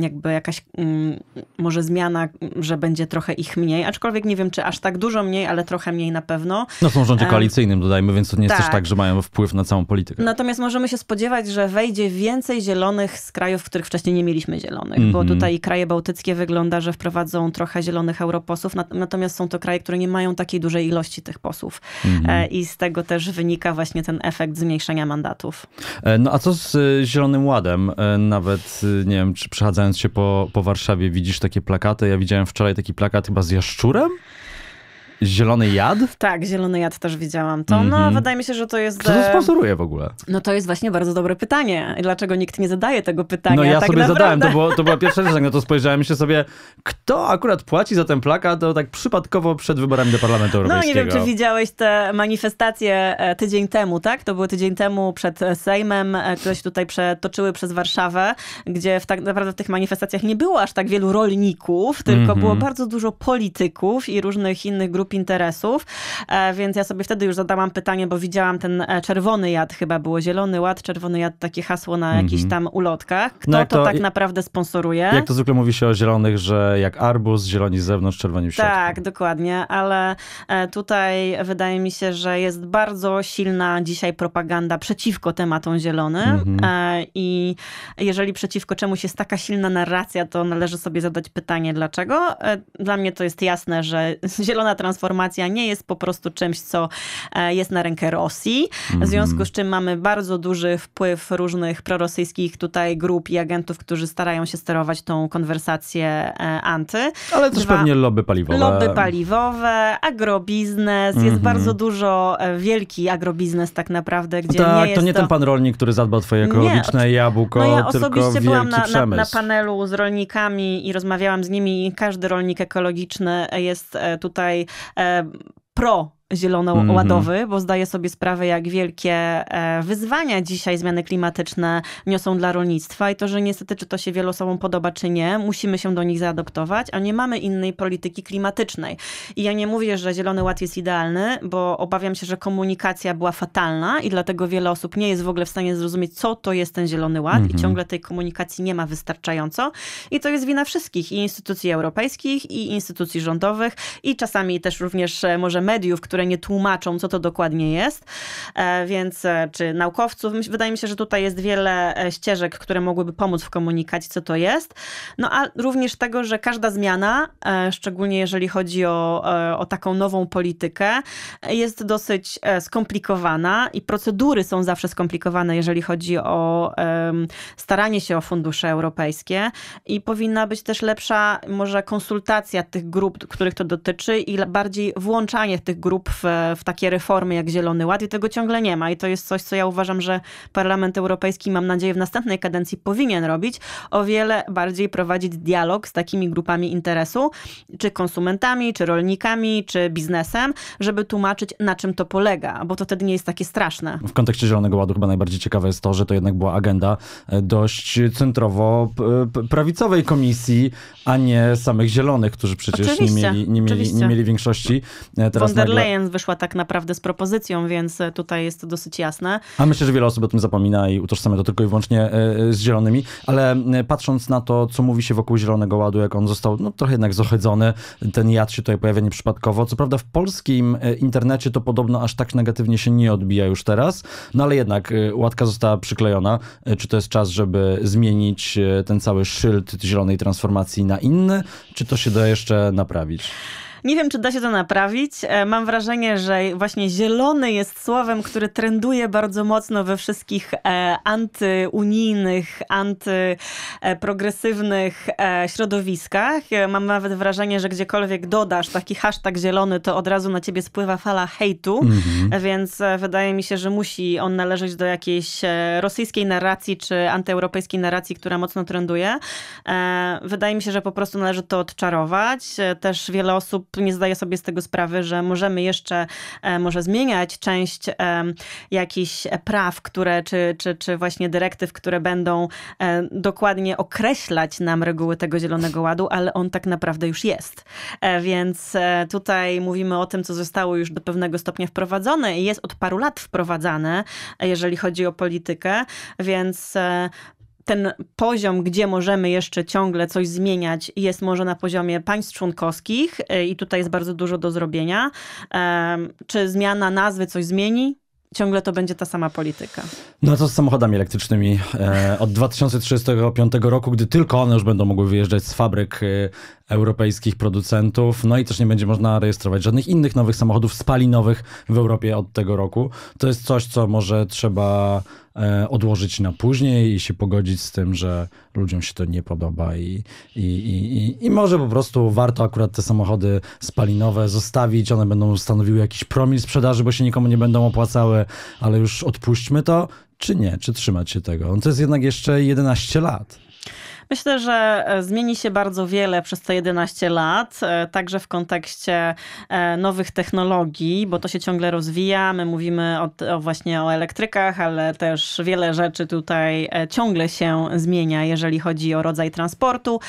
Speaker 2: jakby jakaś mm, może zmiana, że będzie trochę ich mniej, aczkolwiek nie wiem, czy aż tak dużo mniej, ale trochę mniej na pewno. No są w rządzie
Speaker 1: koalicyjnym, dodajmy, więc to nie jest tak. też tak, że mają wpływ na całą politykę.
Speaker 2: Natomiast możemy się spodziewać, że wejdzie więcej zielonych z krajów, w których wcześniej nie mieliśmy zielonych, mm -hmm. bo mhm. tutaj kraje bałtyckie wygląda, że wprowadzą trochę zielonych europosłów, natomiast są to kraje, które nie mają takiej dużej ilości tych posłów mm -hmm. i z tego też wynika właśnie ten efekt zmniejszenia mandatów.
Speaker 1: E, no a co z e, Zielonym Ładem? E, nawet, nie wiem, czy przechadzając się po, po Warszawie widzisz takie plakaty? Ja widziałem wczoraj taki plakat chyba z jaszczurem? Zielony jad?
Speaker 2: Tak, zielony jad też widziałam. To mm -hmm. no, mhm. wydaje mi się, że to jest... Kto to e, sponsoruje w ogóle? No to jest właśnie bardzo dobre pytanie. Dlaczego nikt nie zadaje tego pytania? No ja tak sobie naprawdę? zadałem, to, było, to była
Speaker 1: pierwsza rzecz, jak no na to spojrzałem i się sobie, kto akurat płaci za ten plakat, to tak przypadkowo przed wyborami do Parlamentu Europejskiego. No nie wiem, czy
Speaker 2: widziałeś te manifestacje e, tydzień temu, tak? To było tydzień temu przed e, Sejmem, które się tutaj przetoczyły przez Warszawę, gdzie w tak naprawdę w tych manifestacjach nie było aż tak wielu rolników, tylko mm -hmm. było bardzo dużo polityków i różnych innych grup grup interesów, e, więc ja sobie wtedy już zadałam pytanie, bo widziałam ten e, czerwony jad, chyba było zielony ład, czerwony jad, takie hasło na jakichś mhm. tam ulotkach. No Kto no to, to, tak naprawdę sponsoruje? Jak to
Speaker 1: zwykle mówi się o zielonych, że jak arbuz, zieloni z zewnątrz, czerwoni w środku. Tak,
Speaker 2: dokładnie, ale e, tutaj wydaje mi się, że jest bardzo silna dzisiaj propaganda przeciwko tematom zielonym mhm. i jeżeli przeciwko czemuś jest taka silna narracja, to należy sobie zadać pytanie, dlaczego? Dla mnie to jest jasne, że zielona trans transformacja nie jest po prostu czymś, co e, jest na rękę Rosji, w związku z czym mamy bardzo duży wpływ różnych prorosyjskich tutaj grup i agentów, którzy starają się sterować tą konwersację e, anty. Ale też Dwa, pewnie
Speaker 1: lobby paliwowe. Lobby
Speaker 2: paliwowe, agrobiznes, jest mhm. bardzo dużo, e, wielki agrobiznes tak naprawdę, gdzie tak, nie jest to nie ten pan
Speaker 1: rolnik, który zadbał o twoje ekologiczne nie, jabłko, no ja tylko osobiście byłam na, na, na
Speaker 2: panelu z rolnikami i rozmawiałam z nimi każdy rolnik ekologiczny jest tutaj eh, pro zielono-ładowy, mm -hmm. bo zdaję sobie sprawę, jak wielkie e, wyzwania dzisiaj zmiany klimatyczne niosą dla rolnictwa i to, że niestety, czy to się wielu osobom podoba, czy nie, musimy się do nich zaadoptować, a nie mamy innej polityki klimatycznej. I ja nie mówię, że Zielony Ład jest idealny, bo obawiam się, że komunikacja była fatalna i dlatego wiele osób nie jest w ogóle w stanie zrozumieć, co to jest ten Zielony Ład mm -hmm. i mhm. ciągle tej komunikacji nie ma wystarczająco. I to jest wina wszystkich, i instytucji europejskich, i instytucji rządowych, i czasami też również e, może mediów, które nie tłumaczą, co to dokładnie jest. E, więc e, czy naukowców, wydaje mi się, że tutaj jest wiele e, ścieżek, które mogłyby pomóc w komunikacji, co to jest. No a również tego, że każda zmiana, szczególnie jeżeli chodzi o, o taką nową politykę, jest dosyć skomplikowana i procedury są zawsze skomplikowane, jeżeli chodzi o staranie się o fundusze europejskie i powinna być też lepsza może konsultacja tych grup, których to dotyczy i bardziej włączanie tych grup w, w takie reformy jak Zielony Ład i tego ciągle nie ma. I to jest coś, co ja uważam, że Parlament Europejski, mam nadzieję, w następnej kadencji powinien robić, o wiele bardziej prowadzić dialog z takimi grupami interesu, czy konsumentami, czy rolnikami, czy biznesem, żeby tłumaczyć, na czym to polega, bo to wtedy nie jest takie straszne.
Speaker 1: W kontekście Zielonego Ładu chyba najbardziej ciekawe jest to, że to jednak była agenda e, dość centrowo-prawicowej e, komisji, a nie samych Zielonych, którzy przecież nie mieli, nie mieli, nie mieli większości. E, teraz nagle,
Speaker 2: Alliance wyszła tak naprawdę z propozycją, więc e, tutaj jest to dosyć jasne.
Speaker 1: A myślę, że wiele osób o tym zapomina i utożsamia to tylko i wyłącznie e, e, z zielonymi, ale patrząc na to, co mówi się wokół Zielonego Ładu, jak on został no, trochę jednak zohydzony, ten jad się tutaj pojawia nieprzypadkowo. Co prawda w polskim internecie to podobno aż tak negatywnie się nie odbija już teraz, no ale jednak łatka została przyklejona. Czy to jest czas, żeby zmienić ten cały szyld zielonej transformacji na inny, czy to się da jeszcze naprawić?
Speaker 2: Nie wiem, czy da się to naprawić. E, mam wrażenie, że właśnie zielony jest słowem, które trenduje bardzo mocno we wszystkich e, antyunijnych, antyprogresywnych e, środowiskach. Mam nawet wrażenie, że gdziekolwiek dodasz taki hashtag zielony, to od razu na ciebie spływa fala hejtu, mhm. więc wydaje mi się, że musi on należeć do jakiejś rosyjskiej narracji czy antyeuropejskiej narracji, która mocno trenduje. Wydaje mi się, że po prostu należy to odczarować. Też wiele osób nie zdaję sobie z tego sprawy, że możemy jeszcze e, może zmieniać część e, jakichś e, praw, które, czy, czy, czy właśnie dyrektyw, które będą dokładnie określać nam reguły tego Zielonego Ładu, ale on tak naprawdę już jest. Więc tutaj mówimy o tym, co zostało już do pewnego stopnia wprowadzone i jest od paru lat wprowadzane, jeżeli chodzi o politykę, więc ten poziom, gdzie możemy jeszcze ciągle coś zmieniać, jest może na poziomie państw członkowskich e, i tutaj jest bardzo dużo do zrobienia. Czy zmiana nazwy coś zmieni? ciągle to będzie ta sama polityka.
Speaker 1: No to z samochodami elektrycznymi. E, od 2035 roku, gdy tylko one już będą mogły wyjeżdżać z fabryk e, europejskich producentów, no i też nie będzie można rejestrować żadnych innych nowych samochodów spalinowych w Europie od tego roku. To jest coś, co może trzeba E, odłożyć na później i się pogodzić z tym, że ludziom się to nie podoba i, i, i, i może po prostu warto akurat te samochody spalinowe zostawić, one będą stanowiły jakiś promil sprzedaży, bo się nikomu nie będą opłacały, ale już odpuśćmy to, czy nie, czy trzymać się tego. No to jest jednak jeszcze 11 lat.
Speaker 2: Myślę, że e, zmieni się bardzo wiele przez te 11 lat, e, także w kontekście e, nowych technologii, bo to się ciągle rozwija. My mówimy o, o właśnie o elektrykach, ale też wiele rzeczy tutaj ciągle się zmienia, jeżeli chodzi o rodzaj transportu.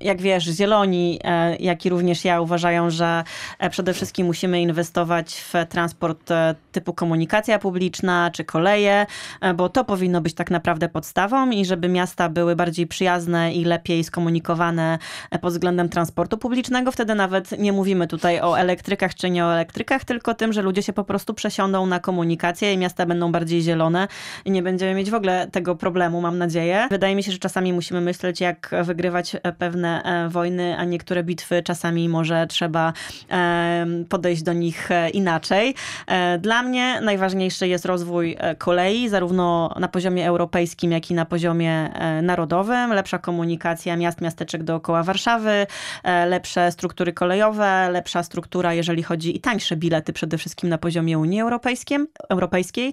Speaker 2: Jak wiesz, zieloni, jak i również ja uważają, że przede wszystkim musimy inwestować w transport typu komunikacja publiczna czy koleje, bo to powinno być tak naprawdę podstawą i żeby miasta były bardziej przyjazne przyjazne i lepiej skomunikowane pod względem transportu publicznego. Wtedy nawet nie mówimy tutaj o elektrykach czy nie o elektrykach, tylko tym, że ludzie się po prostu przesiądą na komunikację i miasta będą bardziej zielone i nie będziemy mieć w ogóle tego problemu, mam nadzieję. Wydaje mi się, że czasami musimy myśleć, jak wygrywać pewne e, wojny, a niektóre bitwy czasami może trzeba e, podejść do nich e, inaczej. Dla mnie najważniejszy jest rozwój kolei, zarówno na poziomie europejskim, jak i na poziomie narodowym lepsza komunikacja miast, miasteczek dookoła Warszawy, e, lepsze struktury kolejowe, lepsza struktura, jeżeli chodzi i tańsze bilety przede wszystkim na poziomie Unii Europejskiej,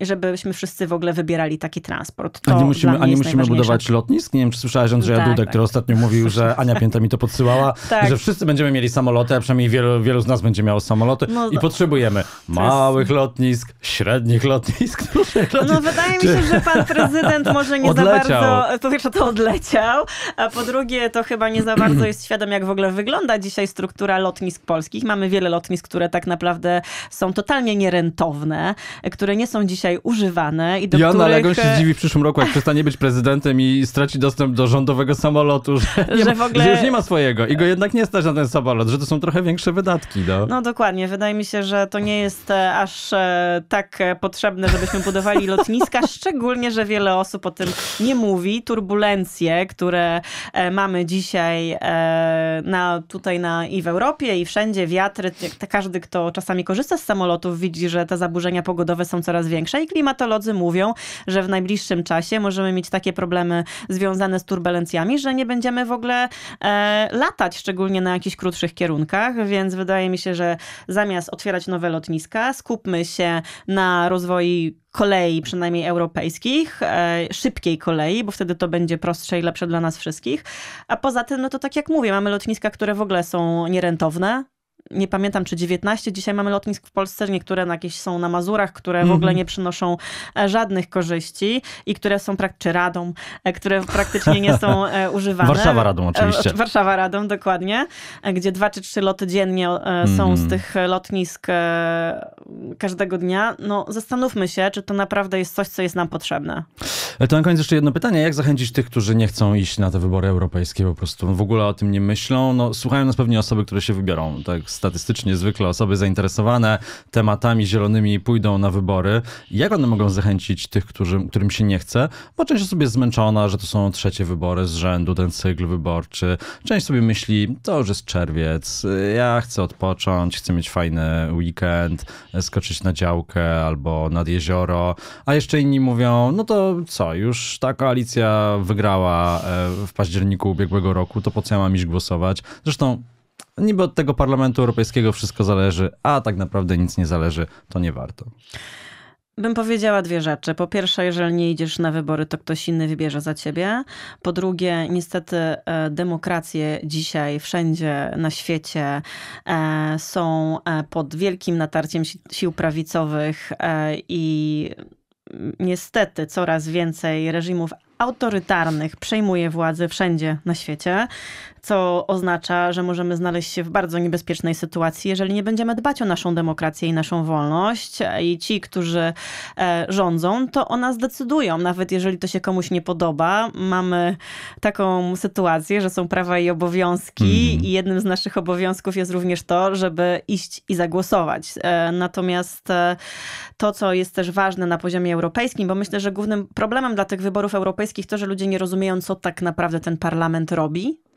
Speaker 2: żebyśmy wszyscy w ogóle wybierali taki transport. To a nie musimy, a nie musimy budować
Speaker 1: lotnisk? Nie wiem, czy słyszałeś Andrzeja tak, Dudek, tak. który ostatnio mówił, że Ania Pięta mi to podsyłała, tak. że wszyscy będziemy mieli samoloty, a przynajmniej wielu, wielu z nas będzie miało samoloty no, i potrzebujemy małych lotnisk, średnich lotnisk,
Speaker 2: dużych no lotnisk. No wydaje mi się, że pan prezydent może nie za bardzo to, po pierwsze to odleciał, a po drugie to chyba nie za bardzo jest świadom, jak w ogóle wygląda dzisiaj struktura lotnisk polskich. Mamy wiele lotnisk, które tak naprawdę są totalnie nierentowne, które nie są dzisiaj używane i do Joanna których... Legon się zdziwi
Speaker 1: w przyszłym roku, jak przestanie być prezydentem i straci dostęp do rządowego samolotu, że, nie, że, ogóle... że już nie ma swojego i go jednak nie stać na ten samolot, że to są trochę większe wydatki. No, no
Speaker 2: dokładnie. Wydaje mi się, że to nie jest e, aż e, tak e, potrzebne, żebyśmy budowali lotniska, szczególnie, że wiele osób o tym nie mówi mówi, turbulencje, które e, mamy dzisiaj e, na, tutaj na, i w Europie, i wszędzie, wiatry. Każdy, kto czasami korzysta z samolotów, widzi, że te zaburzenia pogodowe są coraz większe i klimatolodzy mówią, że w najbliższym czasie możemy mieć takie problemy związane z turbulencjami, że nie będziemy w ogóle e, latać, szczególnie na jakichś krótszych kierunkach, więc wydaje mi się, że zamiast otwierać nowe lotniska, skupmy się na rozwoju kolei, przynajmniej europejskich, e, szybkiej kolei, bo wtedy to będzie prostsze i lepsze dla nas wszystkich. A poza tym, no to tak jak mówię, mamy lotniska, które w ogóle są nierentowne, nie pamiętam czy 19, dzisiaj mamy lotnisk w Polsce, niektóre jakieś są na Mazurach, które w mhm. ogóle nie przynoszą e, żadnych korzyści i które są, praktycznie czy Radą, e, które praktycznie nie są e, używane. Warszawa Radą oczywiście. Warszawa Radą, dokładnie, gdzie dwa czy trzy loty dziennie są z mhm. tych lotnisk każdego dnia. No zastanówmy się, czy to naprawdę jest coś, co jest nam potrzebne.
Speaker 1: Ale to na koniec jeszcze jedno pytanie. Jak zachęcić tych, którzy nie chcą iść na te wybory europejskie, po prostu w ogóle o tym nie myślą? No, słuchają nas pewnie osoby, które się wybiorą. Tak statystycznie zwykle osoby zainteresowane tematami zielonymi pójdą na wybory. Jak one mogą zachęcić tych, którzy, którym się nie chce? Bo część osób jest zmęczona, że to są trzecie wybory z rzędu, ten cykl wyborczy. Część sobie myśli, to już jest czerwiec, ja chcę odpocząć, chcę mieć fajny weekend, skoczyć na działkę albo nad jezioro. A jeszcze inni mówią, no to co? już ta koalicja wygrała e, w październiku ubiegłego roku, to po co ja mam iść głosować? Zresztą niby od tego Parlamentu Europejskiego wszystko zależy, a tak naprawdę nic nie zależy, to nie warto.
Speaker 2: Bym powiedziała dwie rzeczy. Po pierwsze, jeżeli nie idziesz na wybory, to ktoś inny wybierze za ciebie. Po drugie, niestety e, demokracje dzisiaj wszędzie na świecie e, są pod wielkim natarciem sił prawicowych i niestety coraz więcej reżimów autorytarnych przejmuje władzę wszędzie na świecie co oznacza, że możemy znaleźć się w bardzo niebezpiecznej sytuacji, jeżeli nie będziemy dbać o naszą demokrację i naszą wolność. I ci, którzy e, rządzą, to o nas decydują, nawet jeżeli to się komuś nie podoba. Mamy taką sytuację, że są prawa i obowiązki, mhm. i jednym z naszych obowiązków jest również to, żeby iść i zagłosować. E, natomiast e, to, co jest też ważne na poziomie europejskim, bo myślę, że głównym problemem dla tych wyborów europejskich to, że ludzie nie rozumieją, co tak naprawdę ten parlament robi,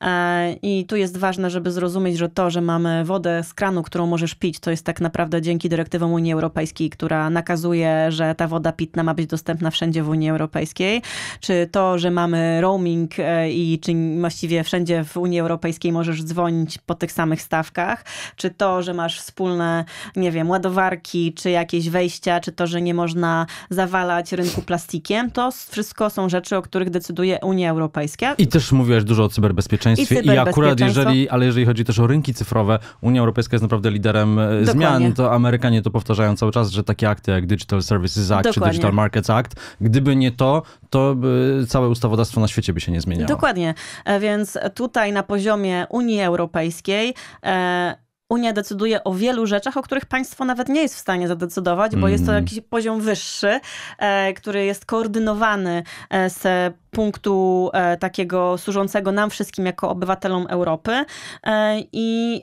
Speaker 2: E, I tu jest ważne, żeby zrozumieć, że to, że mamy wodę z kranu, którą możesz pić, to jest tak naprawdę dzięki dyrektywom Unii Europejskiej, która nakazuje, że ta woda pitna ma być dostępna wszędzie w Unii Europejskiej. Czy to, że mamy roaming e, i czy właściwie wszędzie w Unii Europejskiej możesz dzwonić po tych samych stawkach, czy to, że masz wspólne, nie wiem, ładowarki, czy jakieś wejścia, czy to, że nie można zawalać rynku plastikiem, to wszystko są rzeczy, o których decyduje Unia Europejska. I
Speaker 1: też mówiłaś dużo o cyberbezpieczeństwie i, I akurat jeżeli, ale jeżeli chodzi też o rynki cyfrowe, Unia Europejska jest naprawdę liderem e, Dokładnie. zmian. To Amerykanie to powtarzają cały czas, że takie akty jak Digital Services Act Dokładnie. czy Digital Markets Act, gdyby nie to, to e, całe ustawodawstwo na świecie by się nie zmieniało.
Speaker 2: Dokładnie. E, więc tutaj na poziomie Unii Europejskiej e, Unia decyduje o wielu rzeczach, o których państwo nawet nie jest w stanie zadecydować, bo mm. jest to mhm. jakiś poziom wyższy, e, który jest koordynowany e, z punktu e, takiego służącego nam wszystkim jako obywatelom Europy. I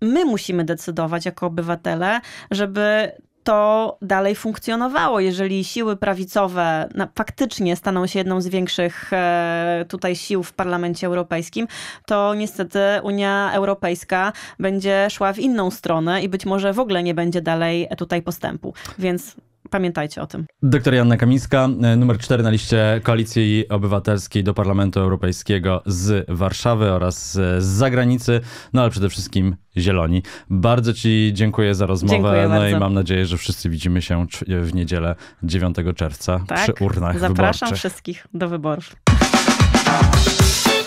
Speaker 2: my musimy decydować jako obywatele, żeby to dalej funkcjonowało. Jeżeli siły prawicowe na, faktycznie staną się jedną z większych e, tutaj sił w Parlamencie Europejskim, to niestety Unia Europejska będzie szła w inną stronę i być może w ogóle nie będzie dalej tutaj postępu. Więc Pamiętajcie o tym.
Speaker 1: Doktor Janna Kamińska, e, numer 4 na liście Koalicji Obywatelskiej do Parlamentu Europejskiego z Warszawy oraz e, z zagranicy, no ale przede wszystkim Zieloni. Bardzo Ci dziękuję za rozmowę. Dziękuję no bardzo. i mam nadzieję, że wszyscy widzimy się e, w niedzielę 9 czerwca tak, przy urnach Zapraszam wyborczych.
Speaker 2: wszystkich do wyborów.